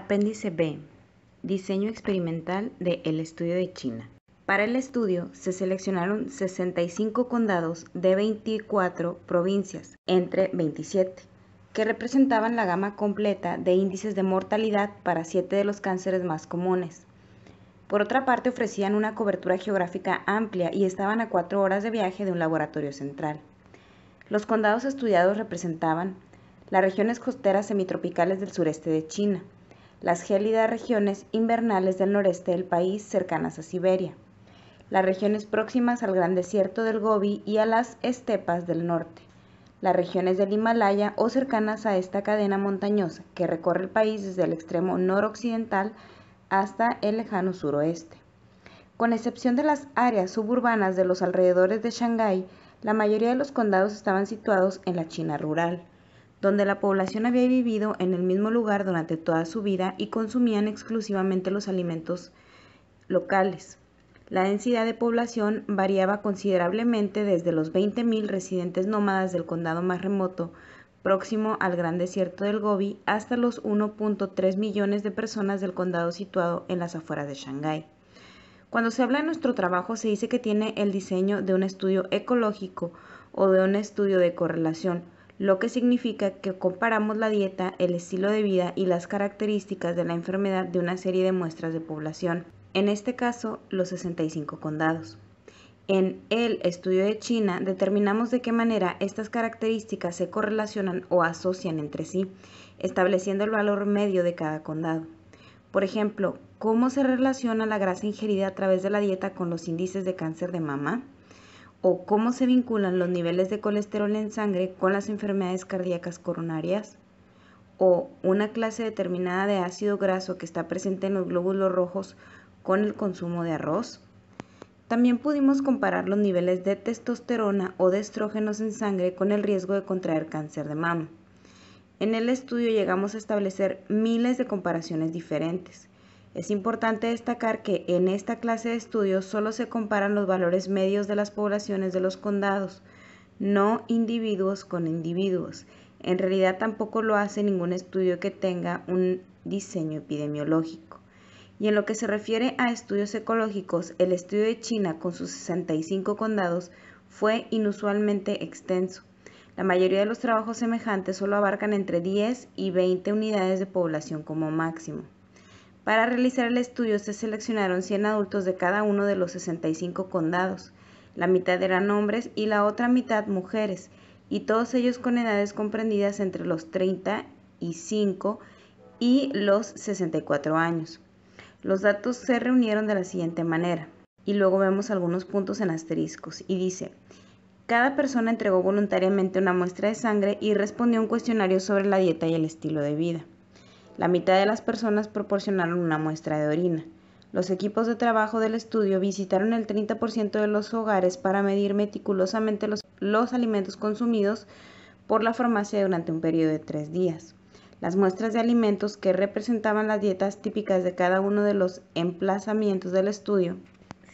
Apéndice B. Diseño experimental de El Estudio de China. Para el estudio se seleccionaron 65 condados de 24 provincias, entre 27, que representaban la gama completa de índices de mortalidad para siete de los cánceres más comunes. Por otra parte, ofrecían una cobertura geográfica amplia y estaban a 4 horas de viaje de un laboratorio central. Los condados estudiados representaban las regiones costeras semitropicales del sureste de China, las gélidas regiones invernales del noreste del país cercanas a Siberia, las regiones próximas al gran desierto del Gobi y a las estepas del norte, las regiones del Himalaya o cercanas a esta cadena montañosa que recorre el país desde el extremo noroccidental hasta el lejano suroeste. Con excepción de las áreas suburbanas de los alrededores de Shanghái, la mayoría de los condados estaban situados en la China rural donde la población había vivido en el mismo lugar durante toda su vida y consumían exclusivamente los alimentos locales. La densidad de población variaba considerablemente desde los 20.000 residentes nómadas del condado más remoto, próximo al gran desierto del Gobi, hasta los 1.3 millones de personas del condado situado en las afueras de Shanghái. Cuando se habla de nuestro trabajo se dice que tiene el diseño de un estudio ecológico o de un estudio de correlación, lo que significa que comparamos la dieta, el estilo de vida y las características de la enfermedad de una serie de muestras de población, en este caso los 65 condados. En el estudio de China determinamos de qué manera estas características se correlacionan o asocian entre sí, estableciendo el valor medio de cada condado. Por ejemplo, ¿cómo se relaciona la grasa ingerida a través de la dieta con los índices de cáncer de mama? o cómo se vinculan los niveles de colesterol en sangre con las enfermedades cardíacas coronarias, o una clase determinada de ácido graso que está presente en los glóbulos rojos con el consumo de arroz. También pudimos comparar los niveles de testosterona o de estrógenos en sangre con el riesgo de contraer cáncer de mama. En el estudio llegamos a establecer miles de comparaciones diferentes es importante destacar que en esta clase de estudios solo se comparan los valores medios de las poblaciones de los condados, no individuos con individuos. En realidad tampoco lo hace ningún estudio que tenga un diseño epidemiológico. Y en lo que se refiere a estudios ecológicos, el estudio de China con sus 65 condados fue inusualmente extenso. La mayoría de los trabajos semejantes solo abarcan entre 10 y 20 unidades de población como máximo. Para realizar el estudio se seleccionaron 100 adultos de cada uno de los 65 condados. La mitad eran hombres y la otra mitad mujeres, y todos ellos con edades comprendidas entre los 35 y los 64 años. Los datos se reunieron de la siguiente manera, y luego vemos algunos puntos en asteriscos, y dice, cada persona entregó voluntariamente una muestra de sangre y respondió a un cuestionario sobre la dieta y el estilo de vida. La mitad de las personas proporcionaron una muestra de orina. Los equipos de trabajo del estudio visitaron el 30% de los hogares para medir meticulosamente los, alimentos consumidos por la farmacia durante un periodo de tres días. Las muestras de alimentos que representaban las dietas típicas de cada uno de los emplazamientos del estudio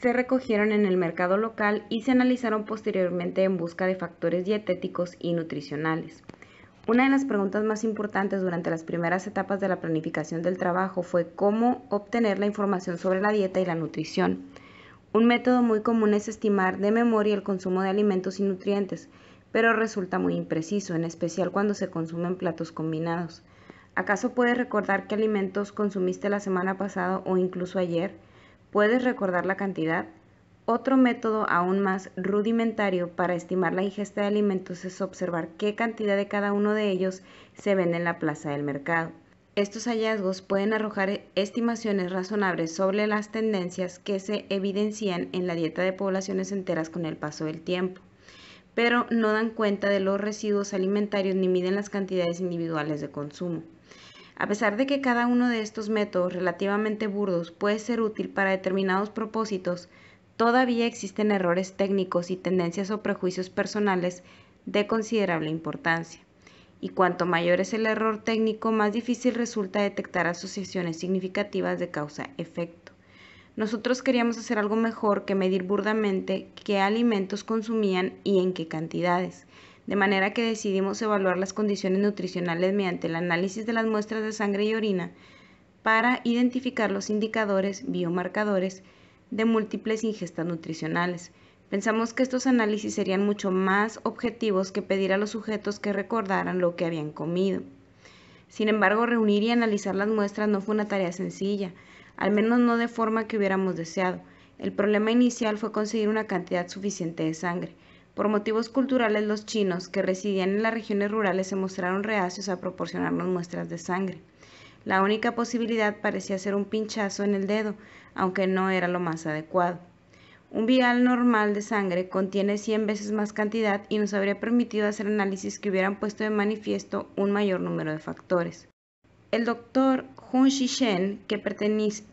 se recogieron en el mercado local y se analizaron posteriormente en busca de factores dietéticos y nutricionales. Una de las preguntas más importantes durante las primeras etapas de la planificación del trabajo fue cómo obtener la información sobre la dieta y la nutrición. Un método muy común es estimar de memoria el consumo de alimentos y nutrientes, pero resulta muy impreciso, en especial cuando se consumen platos combinados. ¿Acaso puedes recordar qué alimentos consumiste la semana pasada o incluso ayer? ¿Puedes recordar la cantidad? Otro método aún más rudimentario para estimar la ingesta de alimentos es observar qué cantidad de cada uno de ellos se vende en la plaza del mercado. Estos hallazgos pueden arrojar estimaciones razonables sobre las tendencias que se evidencian en la dieta de poblaciones enteras con el paso del tiempo, pero no dan cuenta de los residuos alimentarios ni miden las cantidades individuales de consumo. A pesar de que cada uno de estos métodos relativamente burdos puede ser útil para determinados propósitos, todavía existen errores técnicos y tendencias o prejuicios personales de considerable importancia. Y cuanto mayor es el error técnico, más difícil resulta detectar asociaciones significativas de causa-efecto. Nosotros queríamos hacer algo mejor que medir burdamente qué alimentos consumían y en qué cantidades, de manera que decidimos evaluar las condiciones nutricionales mediante el análisis de las muestras de sangre y orina para identificar los indicadores, biomarcadores de múltiples ingestas nutricionales. Pensamos que estos análisis serían mucho más objetivos que pedir a los sujetos que recordaran lo que habían comido. Sin embargo, reunir y analizar las muestras no fue una tarea sencilla, al menos no de forma que hubiéramos deseado. El problema inicial fue conseguir una cantidad suficiente de sangre. Por motivos culturales, los chinos que residían en las regiones rurales se mostraron reacios a proporcionarnos muestras de sangre. La única posibilidad parecía ser un pinchazo en el dedo, aunque no era lo más adecuado. Un vial normal de sangre contiene 100 veces más cantidad y nos habría permitido hacer análisis que hubieran puesto de manifiesto un mayor número de factores. El doctor Hun Shishen, que,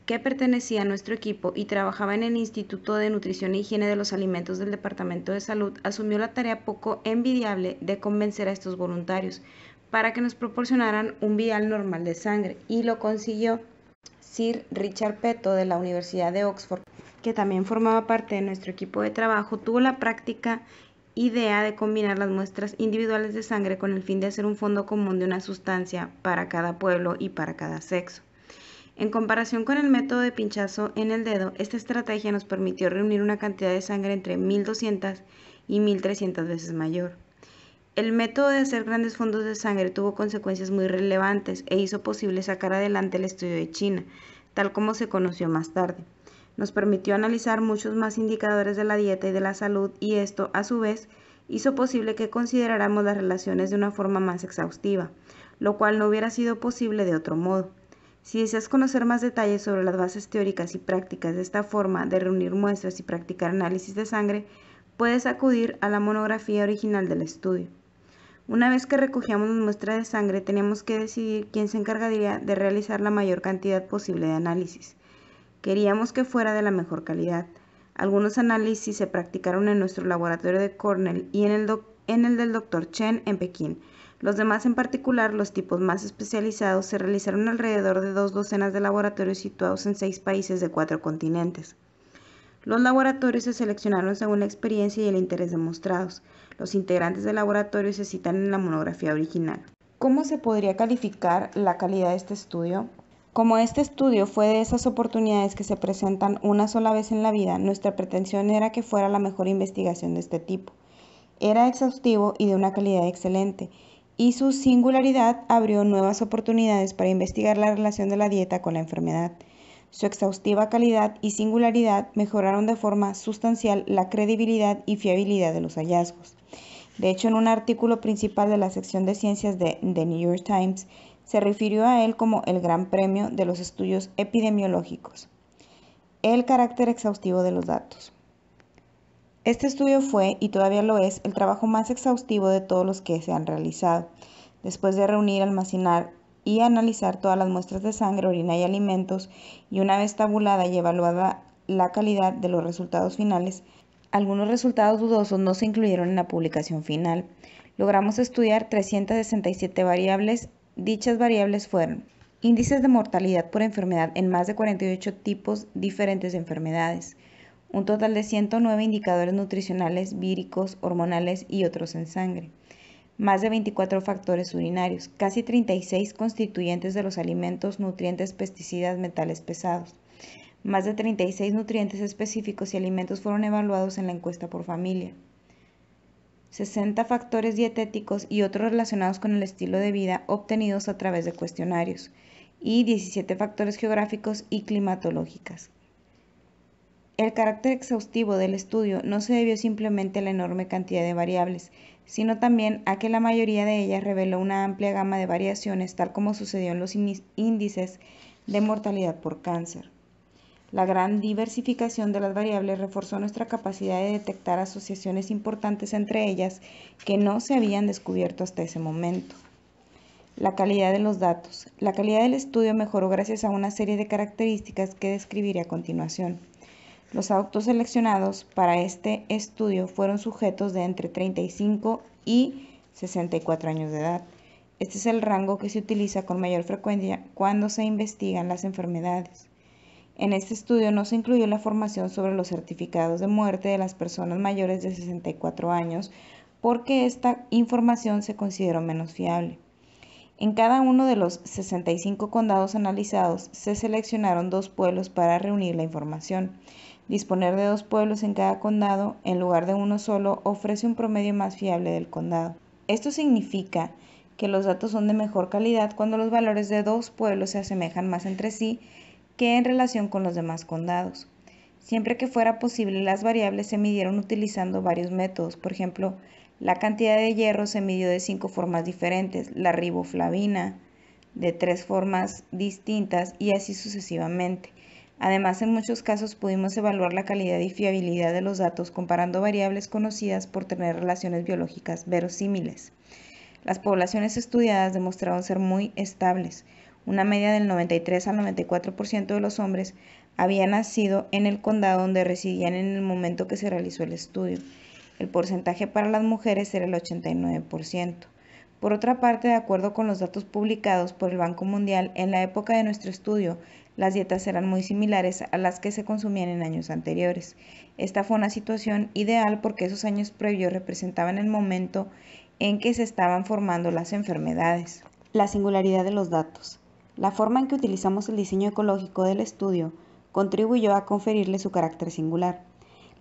que pertenecía a nuestro equipo y trabajaba en el Instituto de Nutrición e Higiene de los Alimentos del Departamento de Salud, asumió la tarea poco envidiable de convencer a estos voluntarios para que nos proporcionaran un vial normal de sangre y lo consiguió. Sir Richard Peto de la Universidad de Oxford, que también formaba parte de nuestro equipo de trabajo, tuvo la práctica idea de combinar las muestras individuales de sangre con el fin de hacer un fondo común de una sustancia para cada pueblo y para cada sexo. En comparación con el método de pinchazo en el dedo, esta estrategia nos permitió reunir una cantidad de sangre entre 1200 y 1300 veces mayor. El método de hacer grandes fondos de sangre tuvo consecuencias muy relevantes e hizo posible sacar adelante el estudio de China, tal como se conoció más tarde. Nos permitió analizar muchos más indicadores de la dieta y de la salud y esto, a su vez, hizo posible que consideráramos las relaciones de una forma más exhaustiva, lo cual no hubiera sido posible de otro modo. Si deseas conocer más detalles sobre las bases teóricas y prácticas de esta forma de reunir muestras y practicar análisis de sangre, puedes acudir a la monografía original del estudio. Una vez que recogíamos muestras de sangre, teníamos que decidir quién se encargaría de realizar la mayor cantidad posible de análisis. Queríamos que fuera de la mejor calidad. Algunos análisis se practicaron en nuestro laboratorio de Cornell y en el, del doctor Chen en Pekín. Los demás, en particular los tipos más especializados, se realizaron alrededor de dos docenas de laboratorios situados en seis países de cuatro continentes. Los laboratorios se seleccionaron según la experiencia y el interés demostrados. Los integrantes del laboratorio se citan en la monografía original. ¿Cómo se podría calificar la calidad de este estudio? Como este estudio fue de esas oportunidades que se presentan una sola vez en la vida, nuestra pretensión era que fuera la mejor investigación de este tipo. Era exhaustivo y de una calidad excelente, y su singularidad abrió nuevas oportunidades para investigar la relación de la dieta con la enfermedad. Su exhaustiva calidad y singularidad mejoraron de forma sustancial la credibilidad y fiabilidad de los hallazgos. De hecho, en un artículo principal de la sección de ciencias de The New York Times, se refirió a él como el gran premio de los estudios epidemiológicos. El carácter exhaustivo de los datos. Este estudio fue, y todavía lo es, el trabajo más exhaustivo de todos los que se han realizado. Después de reunir, almacenar, y analizar todas las muestras de sangre, orina y alimentos y una vez tabulada y evaluada la calidad de los resultados finales, algunos resultados dudosos no se incluyeron en la publicación final. Logramos estudiar 367 variables. Dichas variables fueron índices de mortalidad por enfermedad en más de 48 tipos diferentes de enfermedades, un total de 109 indicadores nutricionales, víricos, hormonales y otros en sangre, más de 24 factores urinarios, casi 36 constituyentes de los alimentos, nutrientes, pesticidas, metales pesados. Más de 36 nutrientes específicos y alimentos fueron evaluados en la encuesta por familia. 60 factores dietéticos y otros relacionados con el estilo de vida obtenidos a través de cuestionarios y 17 factores geográficos y climatológicas. El carácter exhaustivo del estudio no se debió simplemente a la enorme cantidad de variables, sino también a que la mayoría de ellas reveló una amplia gama de variaciones, tal como sucedió en los índices de mortalidad por cáncer. La gran diversificación de las variables reforzó nuestra capacidad de detectar asociaciones importantes entre ellas que no se habían descubierto hasta ese momento. La calidad de los datos. La calidad del estudio mejoró gracias a una serie de características que describiré a continuación. Los autos seleccionados para este estudio fueron sujetos de entre 35 y 64 años de edad. Este es el rango que se utiliza con mayor frecuencia cuando se investigan las enfermedades. En este estudio no se incluyó la formación sobre los certificados de muerte de las personas mayores de 64 años porque esta información se consideró menos fiable. En cada uno de los 65 condados analizados se seleccionaron dos pueblos para reunir la información. Disponer de dos pueblos en cada condado en lugar de uno solo ofrece un promedio más fiable del condado. Esto significa que los datos son de mejor calidad cuando los valores de dos pueblos se asemejan más entre sí que en relación con los demás condados. Siempre que fuera posible, las variables se midieron utilizando varios métodos. Por ejemplo, la cantidad de hierro se midió de cinco formas diferentes, la riboflavina de tres formas distintas y así sucesivamente. Además, en muchos casos pudimos evaluar la calidad y fiabilidad de los datos comparando variables conocidas por tener relaciones biológicas verosímiles. Las poblaciones estudiadas demostraron ser muy estables. Una media del 93 al 94% de los hombres había nacido en el condado donde residían en el momento que se realizó el estudio. El porcentaje para las mujeres era el 89%. Por otra parte, de acuerdo con los datos publicados por el Banco Mundial, en la época de nuestro estudio, las dietas eran muy similares a las que se consumían en años anteriores. Esta fue una situación ideal porque esos años previos representaban el momento en que se estaban formando las enfermedades. La singularidad de los datos. La forma en que utilizamos el diseño ecológico del estudio contribuyó a conferirle su carácter singular.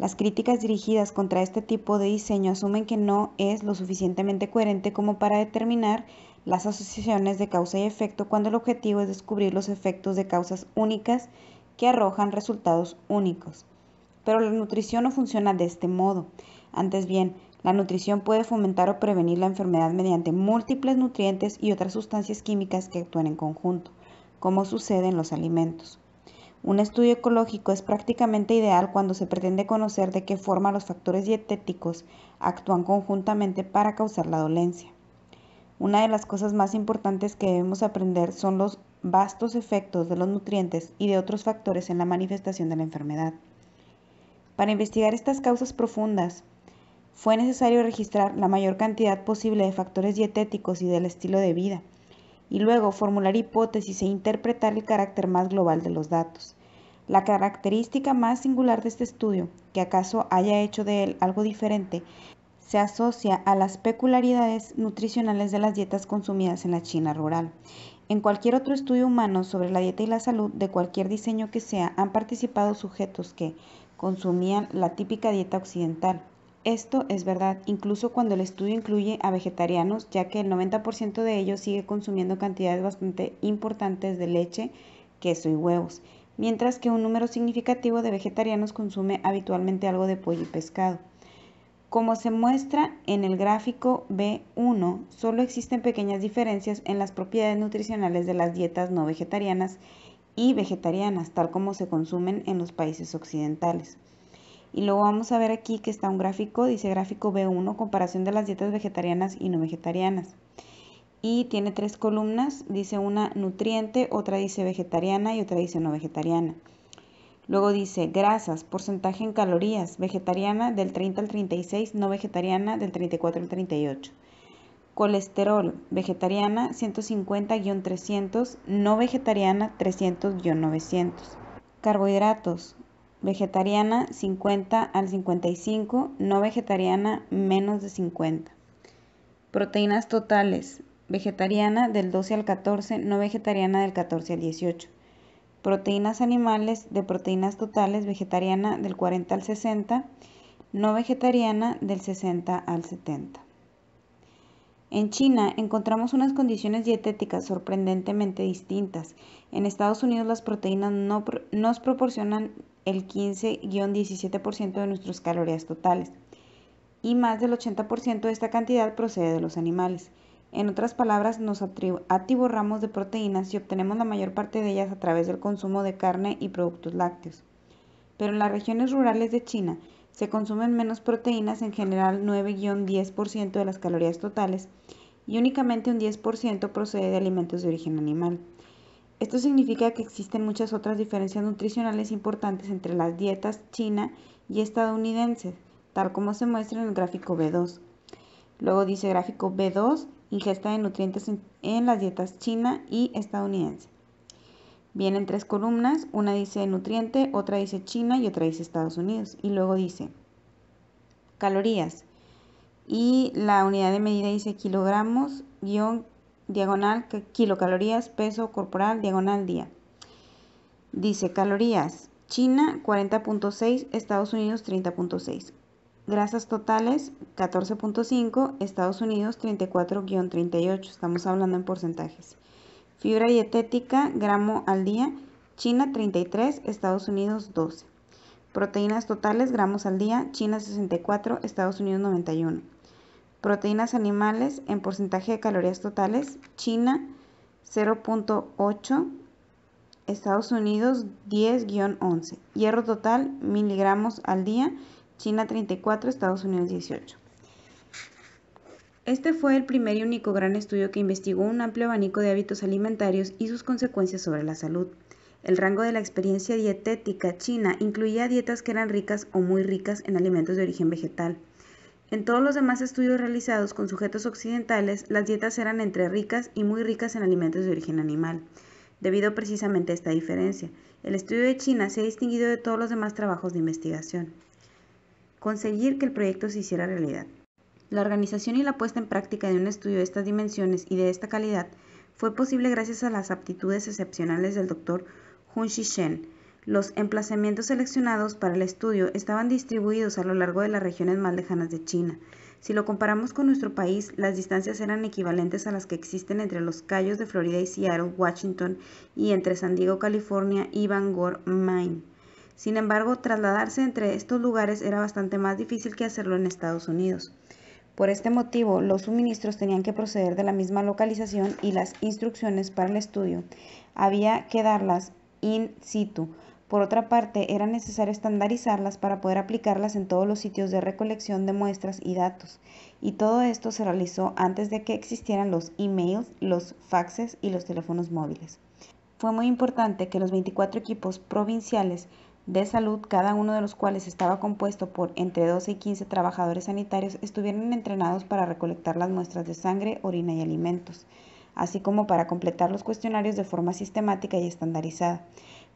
Las críticas dirigidas contra este tipo de diseño asumen que no es lo suficientemente coherente como para determinar las asociaciones de causa y efecto cuando el objetivo es descubrir los efectos de causas únicas que arrojan resultados únicos. Pero la nutrición no funciona de este modo. Antes bien, la nutrición puede fomentar o prevenir la enfermedad mediante múltiples nutrientes y otras sustancias químicas que actúan en conjunto, como sucede en los alimentos. Un estudio ecológico es prácticamente ideal cuando se pretende conocer de qué forma los factores dietéticos actúan conjuntamente para causar la dolencia. Una de las cosas más importantes que debemos aprender son los vastos efectos de los nutrientes y de otros factores en la manifestación de la enfermedad. Para investigar estas causas profundas, fue necesario registrar la mayor cantidad posible de factores dietéticos y del estilo de vida y luego formular hipótesis e interpretar el carácter más global de los datos. La característica más singular de este estudio, que acaso haya hecho de él algo diferente, se asocia a las peculiaridades nutricionales de las dietas consumidas en la China rural. En cualquier otro estudio humano sobre la dieta y la salud, de cualquier diseño que sea, han participado sujetos que consumían la típica dieta occidental, esto es verdad, incluso cuando el estudio incluye a vegetarianos, ya que el 90% de ellos sigue consumiendo cantidades bastante importantes de leche, queso y huevos, mientras que un número significativo de vegetarianos consume habitualmente algo de pollo y pescado. Como se muestra en el gráfico B1, solo existen pequeñas diferencias en las propiedades nutricionales de las dietas no vegetarianas y vegetarianas, tal como se consumen en los países occidentales. Y luego vamos a ver aquí que está un gráfico, dice gráfico B1, comparación de las dietas vegetarianas y no vegetarianas. Y tiene tres columnas, dice una nutriente, otra dice vegetariana y otra dice no vegetariana. Luego dice grasas, porcentaje en calorías, vegetariana del 30 al 36, no vegetariana del 34 al 38. Colesterol, vegetariana 150-300, no vegetariana 300-900. Carbohidratos, vegetariana 50 al 55, no vegetariana menos de 50. Proteínas totales, vegetariana del 12 al 14, no vegetariana del 14 al 18. Proteínas animales de proteínas totales, vegetariana del 40 al 60, no vegetariana del 60 al 70. En China encontramos unas condiciones dietéticas sorprendentemente distintas. En Estados Unidos las proteínas nos proporcionan el 15-17% de nuestras calorías totales y más del 80% de esta cantidad procede de los animales. En otras palabras, nos atiborramos de proteínas y obtenemos la mayor parte de ellas a través del consumo de carne y productos lácteos. Pero en las regiones rurales de China, se consumen menos proteínas, en general 9-10% de las calorías totales, y únicamente un 10% procede de alimentos de origen animal. Esto significa que existen muchas otras diferencias nutricionales importantes entre las dietas china y estadounidense, tal como se muestra en el gráfico B2. Luego dice gráfico B2, ingesta de nutrientes en las dietas china y estadounidense. Vienen tres columnas, una dice nutriente, otra dice China y otra dice Estados Unidos. Y luego dice calorías. Y la unidad de medida dice kilogramos, guión, diagonal, kilocalorías, peso corporal, diagonal, día. Dice calorías, China 40.6, Estados Unidos 30.6. Grasas totales 14.5, Estados Unidos 34-38. Estamos hablando en porcentajes. Fibra dietética, gramo al día. China 33, Estados Unidos 12. Proteínas totales, gramos al día. China 64, Estados Unidos 91. Proteínas animales en porcentaje de calorías totales. China 0.8, Estados Unidos 10-11. Hierro total, miligramos al día. China 34, Estados Unidos 18. Este fue el primer y único gran estudio que investigó un amplio abanico de hábitos alimentarios y sus consecuencias sobre la salud. El rango de la experiencia dietética china incluía dietas que eran ricas o muy ricas en alimentos de origen vegetal. En todos los demás estudios realizados con sujetos occidentales, las dietas eran entre ricas y muy ricas en alimentos de origen animal, debido precisamente a esta diferencia. El estudio de China se ha distinguido de todos los demás trabajos de investigación. Conseguir que el proyecto se hiciera realidad. La organización y la puesta en práctica de un estudio de estas dimensiones y de esta calidad fue posible gracias a las aptitudes excepcionales del doctor Hun Shen. Los emplazamientos seleccionados para el estudio estaban distribuidos a lo largo de las regiones más lejanas de China. Si lo comparamos con nuestro país, las distancias eran equivalentes a las que existen entre los Cayos de Florida y Seattle, Washington, y entre San Diego, California y Bangor, Maine. Sin embargo, trasladarse entre estos lugares era bastante más difícil que hacerlo en Estados Unidos. Por este motivo, los suministros tenían que proceder de la misma localización y las instrucciones para el estudio había que darlas in situ. Por otra parte, era necesario estandarizarlas para poder aplicarlas en todos los sitios de recolección de muestras y datos. Y todo esto se realizó antes de que existieran los emails, los faxes y los teléfonos móviles. Fue muy importante que los 24 equipos provinciales de salud, cada uno de los cuales estaba compuesto por entre 12 y 15 trabajadores sanitarios, estuvieron entrenados para recolectar las muestras de sangre, orina y alimentos, así como para completar los cuestionarios de forma sistemática y estandarizada.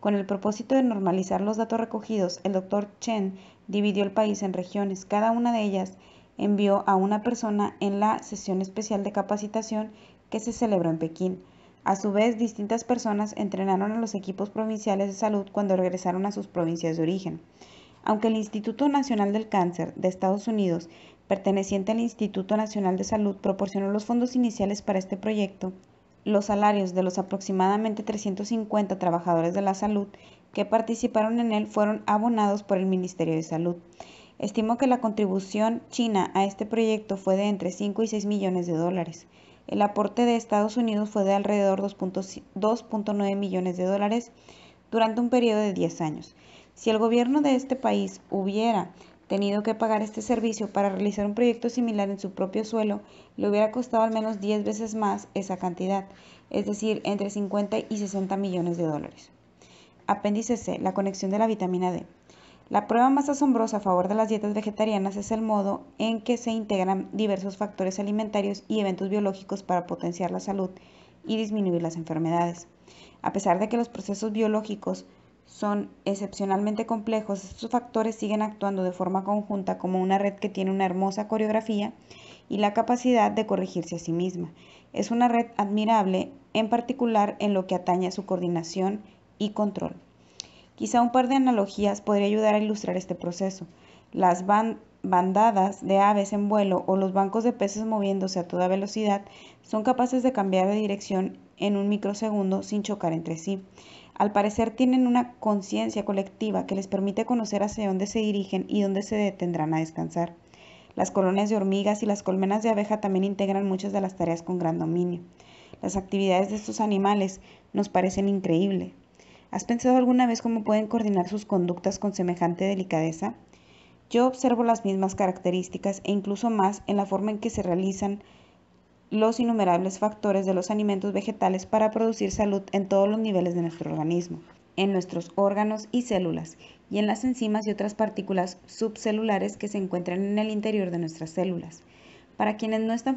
Con el propósito de normalizar los datos recogidos, el doctor Chen dividió el país en regiones, cada una de ellas envió a una persona en la sesión especial de capacitación que se celebró en Pekín. A su vez, distintas personas entrenaron a los equipos provinciales de salud cuando regresaron a sus provincias de origen. Aunque el Instituto Nacional del Cáncer de Estados Unidos, perteneciente al Instituto Nacional de Salud, proporcionó los fondos iniciales para este proyecto, los salarios de los aproximadamente 350 trabajadores de la salud que participaron en él fueron abonados por el Ministerio de Salud. Estimo que la contribución china a este proyecto fue de entre 5 y 6 millones de dólares. El aporte de Estados Unidos fue de alrededor 2.9 millones de dólares durante un periodo de 10 años. Si el gobierno de este país hubiera tenido que pagar este servicio para realizar un proyecto similar en su propio suelo, le hubiera costado al menos 10 veces más esa cantidad, es decir, entre 50 y 60 millones de dólares. Apéndice C, la conexión de la vitamina D. La prueba más asombrosa a favor de las dietas vegetarianas es el modo en que se integran diversos factores alimentarios y eventos biológicos para potenciar la salud y disminuir las enfermedades. A pesar de que los procesos biológicos son excepcionalmente complejos, estos factores siguen actuando de forma conjunta como una red que tiene una hermosa coreografía y la capacidad de corregirse a sí misma. Es una red admirable, en particular en lo que atañe a su coordinación y control. Quizá un par de analogías podría ayudar a ilustrar este proceso. Las bandadas de aves en vuelo o los bancos de peces moviéndose a toda velocidad son capaces de cambiar de dirección en un microsegundo sin chocar entre sí. Al parecer tienen una conciencia colectiva que les permite conocer hacia dónde se dirigen y dónde se detendrán a descansar. Las colonias de hormigas y las colmenas de abeja también integran muchas de las tareas con gran dominio. Las actividades de estos animales nos parecen increíbles, ¿Has pensado alguna vez cómo pueden coordinar sus conductas con semejante delicadeza? Yo observo las mismas características e incluso más en la forma en que se realizan los innumerables factores de los alimentos vegetales para producir salud en todos los niveles de nuestro organismo, en nuestros órganos y células, y en las enzimas y otras partículas subcelulares que se encuentran en el interior de nuestras células. Para quienes no están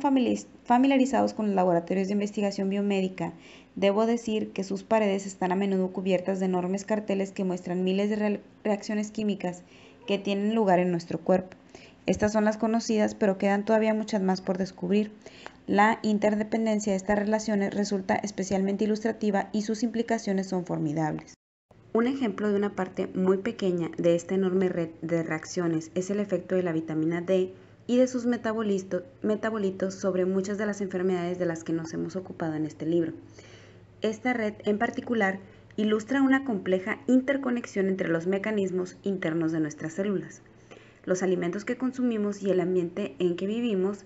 familiarizados con los laboratorios de investigación biomédica, debo decir que sus paredes están a menudo cubiertas de enormes carteles que muestran miles de reacciones químicas que tienen lugar en nuestro cuerpo. Estas son las conocidas, pero quedan todavía muchas más por descubrir. La interdependencia de estas relaciones resulta especialmente ilustrativa y sus implicaciones son formidables. Un ejemplo de una parte muy pequeña de esta enorme red de reacciones es el efecto de la vitamina D y de sus metabolitos sobre muchas de las enfermedades de las que nos hemos ocupado en este libro. Esta red en particular ilustra una compleja interconexión entre los mecanismos internos de nuestras células, los alimentos que consumimos y el ambiente en que vivimos,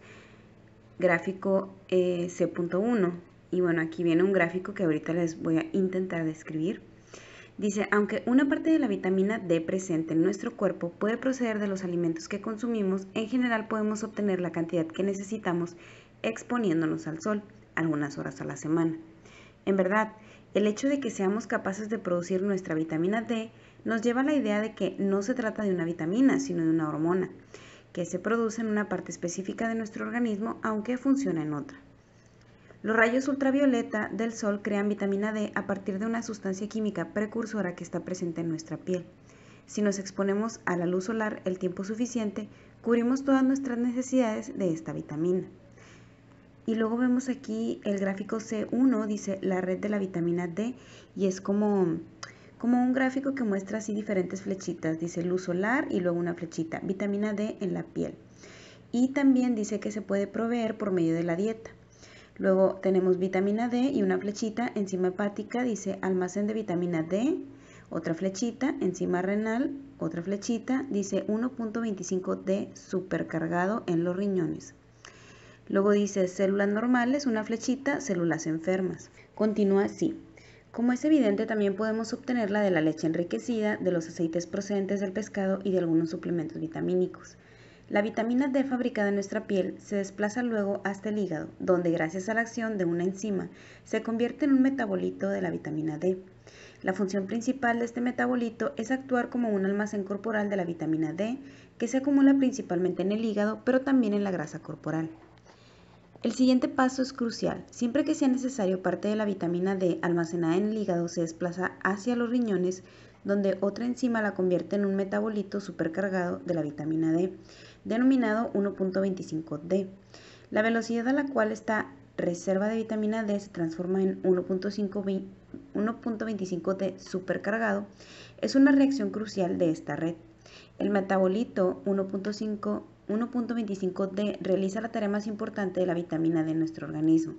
gráfico eh, C.1. Y bueno, aquí viene un gráfico que ahorita les voy a intentar describir. Dice, aunque una parte de la vitamina D presente en nuestro cuerpo puede proceder de los alimentos que consumimos, en general podemos obtener la cantidad que necesitamos exponiéndonos al sol algunas horas a la semana. En verdad, el hecho de que seamos capaces de producir nuestra vitamina D nos lleva a la idea de que no se trata de una vitamina, sino de una hormona, que se produce en una parte específica de nuestro organismo, aunque funciona en otra. Los rayos ultravioleta del sol crean vitamina D a partir de una sustancia química precursora que está presente en nuestra piel. Si nos exponemos a la luz solar el tiempo suficiente, cubrimos todas nuestras necesidades de esta vitamina. Y luego vemos aquí el gráfico C1, dice la red de la vitamina D, y es como, como un gráfico que muestra así diferentes flechitas, dice luz solar y luego una flechita, vitamina D en la piel. Y también dice que se puede proveer por medio de la dieta. Luego tenemos vitamina D y una flechita, enzima hepática, dice almacén de vitamina D, otra flechita, enzima renal, otra flechita, dice 1.25 D supercargado en los riñones. Luego dice células normales, una flechita, células enfermas. Continúa así. Como es evidente, también podemos obtenerla de la leche enriquecida, de los aceites procedentes del pescado y de algunos suplementos vitamínicos. La vitamina D fabricada en nuestra piel se desplaza luego hasta el hígado, donde gracias a la acción de una enzima se convierte en un metabolito de la vitamina D. La función principal de este metabolito es actuar como un almacén corporal de la vitamina D, que se acumula principalmente en el hígado, pero también en la grasa corporal. El siguiente paso es crucial. Siempre que sea necesario, parte de la vitamina D almacenada en el hígado se desplaza hacia los riñones, donde otra enzima la convierte en un metabolito supercargado de la vitamina D denominado 1.25D, la velocidad a la cual esta reserva de vitamina D se transforma en 1.25D supercargado, es una reacción crucial de esta red. El metabolito 1.25D realiza la tarea más importante de la vitamina D en nuestro organismo.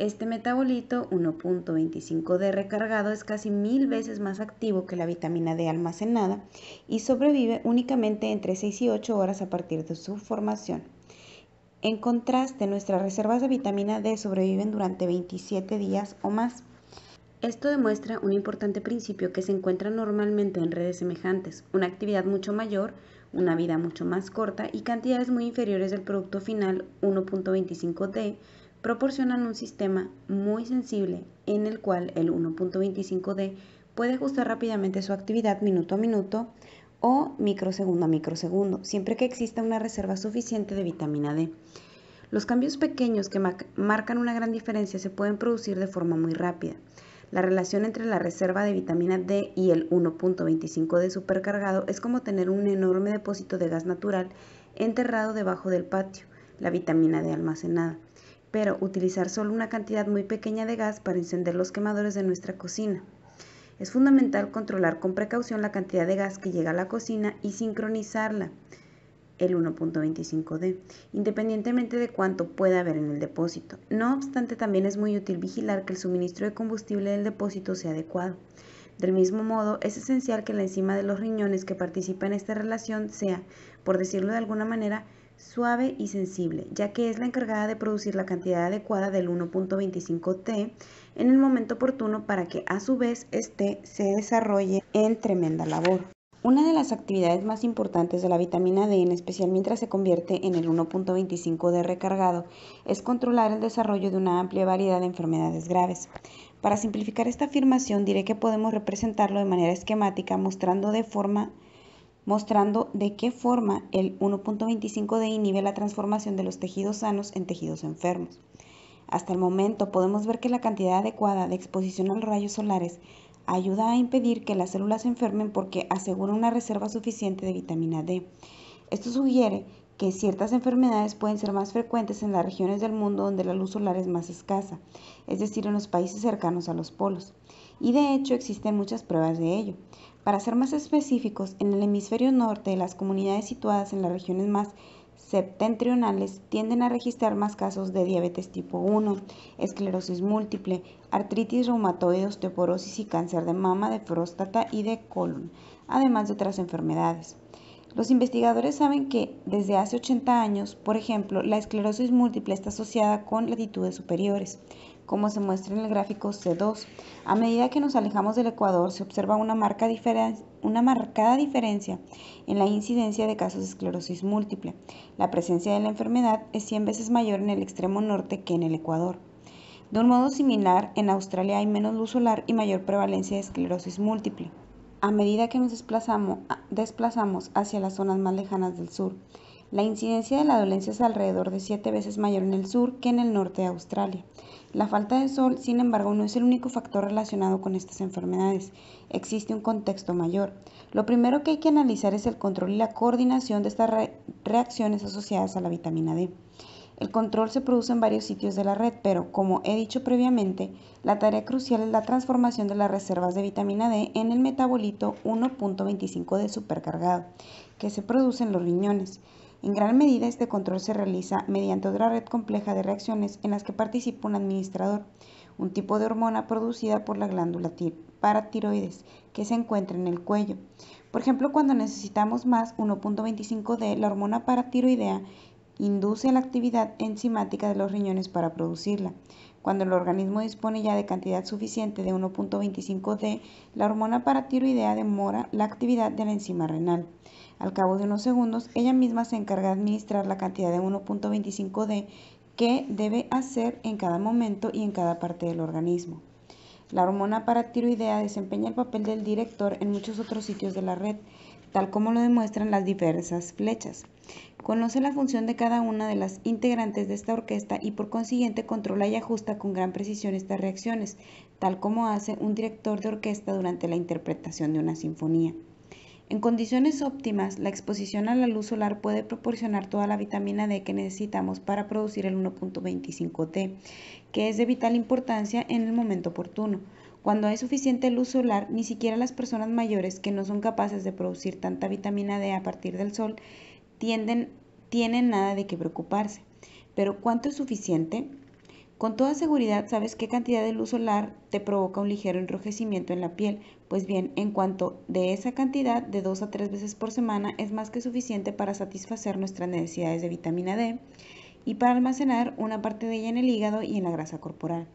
Este metabolito 1.25D recargado es casi mil veces más activo que la vitamina D almacenada y sobrevive únicamente entre 6 y 8 horas a partir de su formación. En contraste, nuestras reservas de vitamina D sobreviven durante 27 días o más. Esto demuestra un importante principio que se encuentra normalmente en redes semejantes, una actividad mucho mayor, una vida mucho más corta y cantidades muy inferiores del producto final 1.25D proporcionan un sistema muy sensible en el cual el 1.25D puede ajustar rápidamente su actividad minuto a minuto o microsegundo a microsegundo, siempre que exista una reserva suficiente de vitamina D. Los cambios pequeños que marcan una gran diferencia se pueden producir de forma muy rápida. La relación entre la reserva de vitamina D y el 1.25D supercargado es como tener un enorme depósito de gas natural enterrado debajo del patio, la vitamina D almacenada pero utilizar solo una cantidad muy pequeña de gas para encender los quemadores de nuestra cocina. Es fundamental controlar con precaución la cantidad de gas que llega a la cocina y sincronizarla, el 1.25D, independientemente de cuánto pueda haber en el depósito. No obstante, también es muy útil vigilar que el suministro de combustible del depósito sea adecuado. Del mismo modo, es esencial que la enzima de los riñones que participa en esta relación sea, por decirlo de alguna manera, suave y sensible, ya que es la encargada de producir la cantidad adecuada del 1.25T en el momento oportuno para que a su vez este se desarrolle en tremenda labor. Una de las actividades más importantes de la vitamina D, en especial mientras se convierte en el 1.25D recargado, es controlar el desarrollo de una amplia variedad de enfermedades graves. Para simplificar esta afirmación diré que podemos representarlo de manera esquemática mostrando de forma mostrando de qué forma el 125 D inhibe la transformación de los tejidos sanos en tejidos enfermos. Hasta el momento podemos ver que la cantidad adecuada de exposición a los rayos solares ayuda a impedir que las células se enfermen porque asegura una reserva suficiente de vitamina D. Esto sugiere que ciertas enfermedades pueden ser más frecuentes en las regiones del mundo donde la luz solar es más escasa, es decir, en los países cercanos a los polos. Y de hecho existen muchas pruebas de ello. Para ser más específicos, en el hemisferio norte, las comunidades situadas en las regiones más septentrionales tienden a registrar más casos de diabetes tipo 1, esclerosis múltiple, artritis reumatoide, osteoporosis y cáncer de mama, de próstata y de colon, además de otras enfermedades. Los investigadores saben que desde hace 80 años, por ejemplo, la esclerosis múltiple está asociada con latitudes superiores, como se muestra en el gráfico C2. A medida que nos alejamos del Ecuador, se observa una, marcada diferencia en la incidencia de casos de esclerosis múltiple. La presencia de la enfermedad es 100 veces mayor en el extremo norte que en el Ecuador. De un modo similar, en Australia hay menos luz solar y mayor prevalencia de esclerosis múltiple, a medida que nos desplazamos hacia las zonas más lejanas del sur. La incidencia de la dolencia es alrededor de 7 veces mayor en el sur que en el norte de Australia. La falta de sol, sin embargo, no es el único factor relacionado con estas enfermedades. Existe un contexto mayor. Lo primero que hay que analizar es el control y la coordinación de estas reacciones asociadas a la vitamina D. El control se produce en varios sitios de la red, pero como he dicho previamente, la tarea crucial es la transformación de las reservas de vitamina D en el metabolito 1.25 de supercargado, que se produce en los riñones. En gran medida este control se realiza mediante otra red compleja de reacciones en las que participa un administrador, un tipo de hormona producida por la glándula paratiroides que se encuentra en el cuello. Por ejemplo, cuando necesitamos más 1.25D, la hormona paratiroidea induce la actividad enzimática de los riñones para producirla. Cuando el organismo dispone ya de cantidad suficiente de 1.25D, la hormona paratiroidea demora la actividad de la enzima renal. Al cabo de unos segundos, ella misma se encarga de administrar la cantidad de 1.25D que debe hacer en cada momento y en cada parte del organismo. La hormona paratiroidea desempeña el papel del director en muchos otros sitios de la red, tal como lo demuestran las diversas flechas. Conoce la función de cada una de las integrantes de esta orquesta y por consiguiente controla y ajusta con gran precisión estas reacciones, tal como hace un director de orquesta durante la interpretación de una sinfonía. En condiciones óptimas, la exposición a la luz solar puede proporcionar toda la vitamina D que necesitamos para producir el 1.25T, que es de vital importancia en el momento oportuno. Cuando hay suficiente luz solar, ni siquiera las personas mayores que no son capaces de producir tanta vitamina D a partir del sol tienen nada de qué preocuparse. Pero ¿cuánto es suficiente? Con toda seguridad sabes qué cantidad de luz solar te provoca un ligero enrojecimiento en la piel. Pues bien, en cuanto de esa cantidad, de dos a tres veces por semana, es más que suficiente para satisfacer nuestras necesidades de vitamina D y para almacenar una parte de ella en el hígado y en la grasa corporal.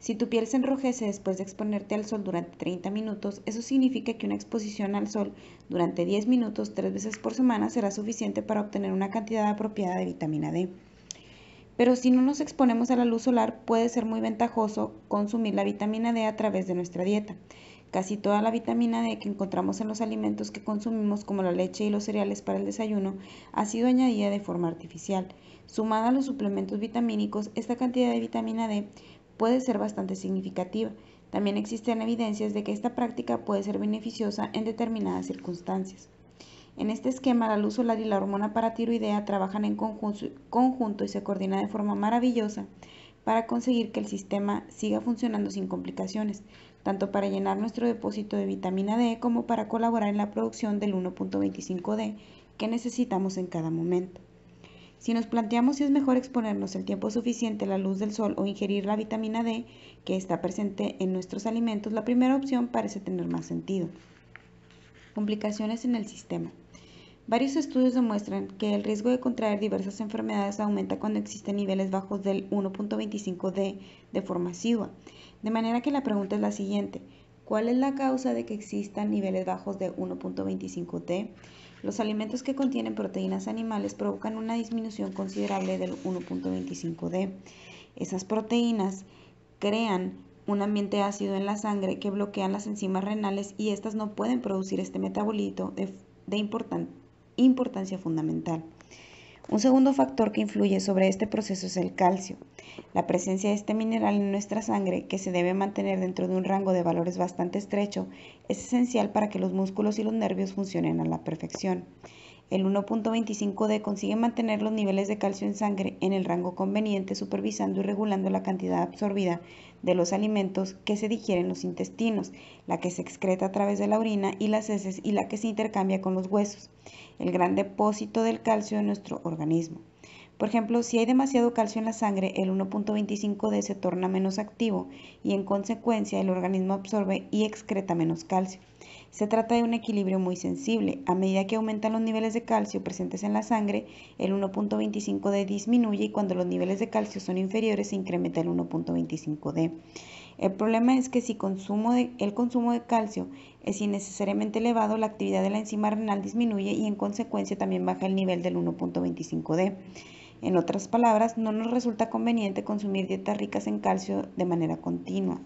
Si tu piel se enrojece después de exponerte al sol durante 30 minutos, eso significa que una exposición al sol durante 10 minutos tres veces por semana será suficiente para obtener una cantidad apropiada de vitamina D pero si no nos exponemos a la luz solar puede ser muy ventajoso consumir la vitamina D a través de nuestra dieta. Casi toda la vitamina D que encontramos en los alimentos que consumimos como la leche y los cereales para el desayuno ha sido añadida de forma artificial. Sumada a los suplementos vitamínicos, esta cantidad de vitamina D puede ser bastante significativa. También existen evidencias de que esta práctica puede ser beneficiosa en determinadas circunstancias. En este esquema, la luz solar y la hormona paratiroidea trabajan en conjunto y se coordinan de forma maravillosa para conseguir que el sistema siga funcionando sin complicaciones, tanto para llenar nuestro depósito de vitamina D como para colaborar en la producción del 1.25D que necesitamos en cada momento. Si nos planteamos si es mejor exponernos el tiempo suficiente a la luz del sol o ingerir la vitamina D que está presente en nuestros alimentos, la primera opción parece tener más sentido. Complicaciones en el sistema. Varios estudios demuestran que el riesgo de contraer diversas enfermedades aumenta cuando existen niveles bajos del 1.25D de forma asidua. De manera que la pregunta es la siguiente. ¿Cuál es la causa de que existan niveles bajos de 1.25D? Los alimentos que contienen proteínas animales provocan una disminución considerable del 1.25D. Esas proteínas crean un ambiente ácido en la sangre que bloquean las enzimas renales y estas no pueden producir este metabolito de, de importante importancia fundamental. Un segundo factor que influye sobre este proceso es el calcio. La presencia de este mineral en nuestra sangre, que se debe mantener dentro de un rango de valores bastante estrecho, es esencial para que los músculos y los nervios funcionen a la perfección. El 1.25D consigue mantener los niveles de calcio en sangre en el rango conveniente supervisando y regulando la cantidad absorbida de los alimentos que se digieren en los intestinos, la que se excreta a través de la orina y las heces y la que se intercambia con los huesos, el gran depósito del calcio en nuestro organismo. Por ejemplo, si hay demasiado calcio en la sangre, el 1.25D se torna menos activo y en consecuencia el organismo absorbe y excreta menos calcio. Se trata de un equilibrio muy sensible. A medida que aumentan los niveles de calcio presentes en la sangre, el 1.25D disminuye y cuando los niveles de calcio son inferiores se incrementa el 1.25D. El problema es que si el consumo de calcio es innecesariamente elevado, la actividad de la enzima renal disminuye y en consecuencia también baja el nivel del 1.25D. En otras palabras, no nos resulta conveniente consumir dietas ricas en calcio de manera continua.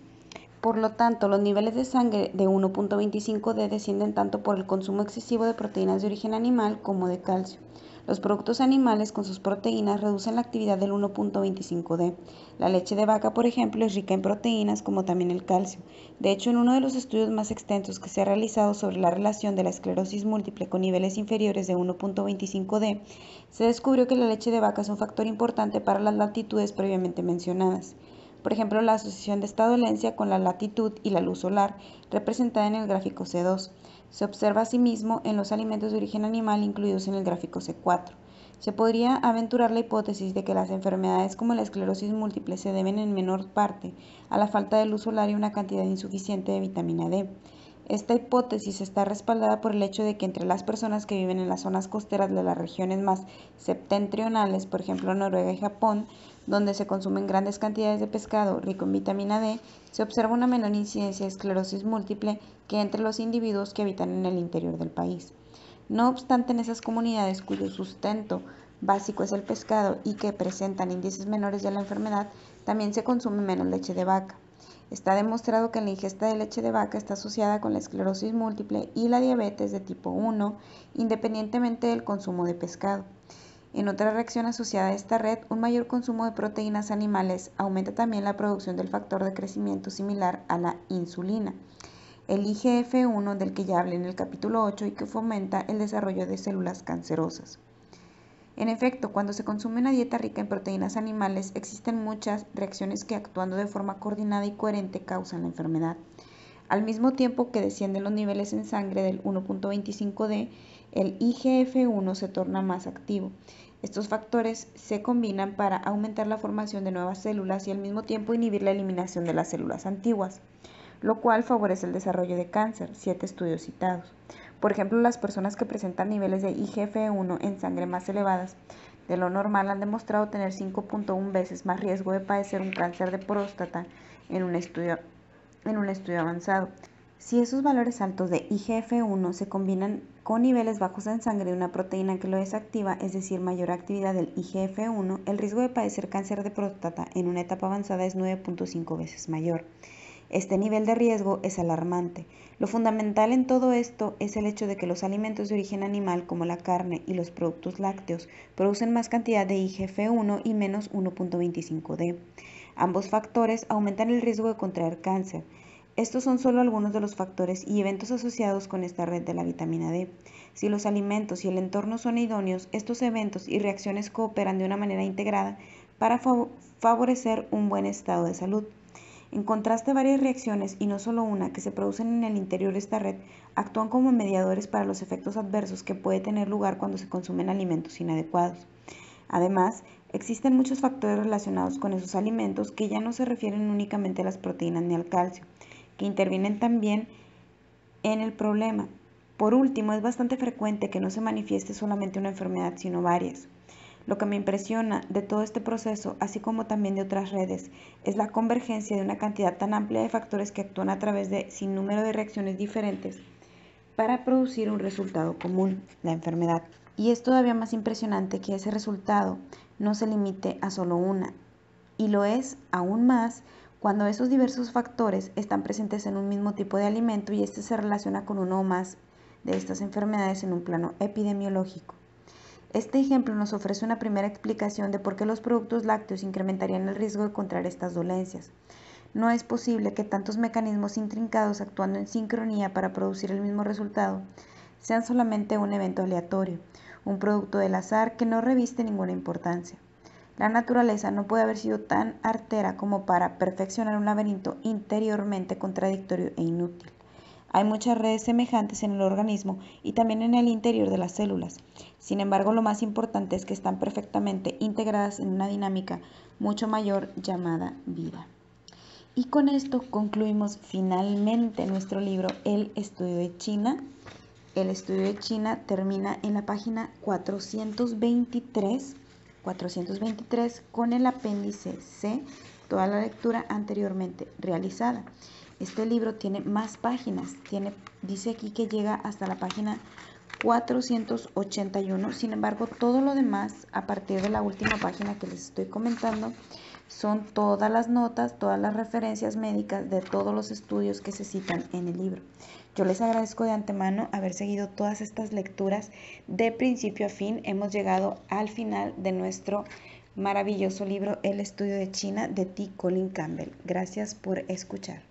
Por lo tanto, los niveles de sangre de 1.25D descienden tanto por el consumo excesivo de proteínas de origen animal como de calcio. Los productos animales con sus proteínas reducen la actividad del 1.25D. La leche de vaca, por ejemplo, es rica en proteínas como también el calcio. De hecho, en uno de los estudios más extensos que se ha realizado sobre la relación de la esclerosis múltiple con niveles inferiores de 1.25D, se descubrió que la leche de vaca es un factor importante para las latitudes previamente mencionadas por ejemplo la asociación de esta dolencia con la latitud y la luz solar, representada en el gráfico C2. Se observa asimismo en los alimentos de origen animal incluidos en el gráfico C4. Se podría aventurar la hipótesis de que las enfermedades como la esclerosis múltiple se deben en menor parte a la falta de luz solar y una cantidad insuficiente de vitamina D. Esta hipótesis está respaldada por el hecho de que entre las personas que viven en las zonas costeras de las regiones más septentrionales, por ejemplo Noruega y Japón, donde se consumen grandes cantidades de pescado rico en vitamina D, se observa una menor incidencia de esclerosis múltiple que entre los individuos que habitan en el interior del país. No obstante, en esas comunidades cuyo sustento básico es el pescado y que presentan índices menores de la enfermedad, también se consume menos leche de vaca. Está demostrado que la ingesta de leche de vaca está asociada con la esclerosis múltiple y la diabetes de tipo 1, independientemente del consumo de pescado. En otra reacción asociada a esta red, un mayor consumo de proteínas animales aumenta también la producción del factor de crecimiento similar a la insulina, el IGF-1 del que ya hablé en el capítulo 8 y que fomenta el desarrollo de células cancerosas. En efecto, cuando se consume una dieta rica en proteínas animales, existen muchas reacciones que actuando de forma coordinada y coherente causan la enfermedad. Al mismo tiempo que descienden los niveles en sangre del 1.25D, el IGF-1 se torna más activo. Estos factores se combinan para aumentar la formación de nuevas células y al mismo tiempo inhibir la eliminación de las células antiguas lo cual favorece el desarrollo de cáncer, siete estudios citados. Por ejemplo, las personas que presentan niveles de IGF-1 en sangre más elevadas de lo normal han demostrado tener 5.1 veces más riesgo de padecer un cáncer de próstata en un estudio, en un estudio avanzado. Si esos valores altos de IGF-1 se combinan con niveles bajos en sangre de una proteína que lo desactiva, es decir, mayor actividad del IGF-1, el riesgo de padecer cáncer de próstata en una etapa avanzada es 9.5 veces mayor. Este nivel de riesgo es alarmante. Lo fundamental en todo esto es el hecho de que los alimentos de origen animal como la carne y los productos lácteos producen más cantidad de IGF-1 y menos 1.25D. Ambos factores aumentan el riesgo de contraer cáncer. Estos son solo algunos de los factores y eventos asociados con esta red de la vitamina D. Si los alimentos y el entorno son idóneos, estos eventos y reacciones cooperan de una manera integrada para favorecer un buen estado de salud. En contraste, varias reacciones y no solo una que se producen en el interior de esta red, actúan como mediadores para los efectos adversos que puede tener lugar cuando se consumen alimentos inadecuados. Además, existen muchos factores relacionados con esos alimentos que ya no se refieren únicamente a las proteínas ni al calcio, que intervienen también en el problema. Por último, es bastante frecuente que no se manifieste solamente una enfermedad, sino varias. Lo que me impresiona de todo este proceso, así como también de otras redes, es la convergencia de una cantidad tan amplia de factores que actúan a través de sin número de reacciones diferentes para producir un resultado común, la enfermedad. Y es todavía más impresionante que ese resultado no se limite a solo una, y lo es aún más cuando esos diversos factores están presentes en un mismo tipo de alimento y este se relaciona con uno o más de estas enfermedades en un plano epidemiológico. Este ejemplo nos ofrece una primera explicación de por qué los productos lácteos incrementarían el riesgo de contraer estas dolencias. No es posible que tantos mecanismos intrincados actuando en sincronía para producir el mismo resultado sean solamente un evento aleatorio, un producto del azar que no reviste ninguna importancia. La naturaleza no puede haber sido tan artera como para perfeccionar un laberinto interiormente contradictorio e inútil. Hay muchas redes semejantes en el organismo y también en el interior de las células. Sin embargo, lo más importante es que están perfectamente integradas en una dinámica mucho mayor llamada vida. Y con esto concluimos finalmente nuestro libro El estudio de China. El estudio de China termina en la página 423, 423 con el apéndice C, toda la lectura anteriormente realizada. Este libro tiene más páginas, dice aquí que llega hasta la página 481, sin embargo todo lo demás a partir de la última página que les estoy comentando son todas las notas, todas las referencias médicas de todos los estudios que se citan en el libro. Yo les agradezco de antemano haber seguido todas estas lecturas de principio a fin. Hemos llegado al final de nuestro maravilloso libro El estudio de China de T. Colin Campbell. Gracias por escuchar.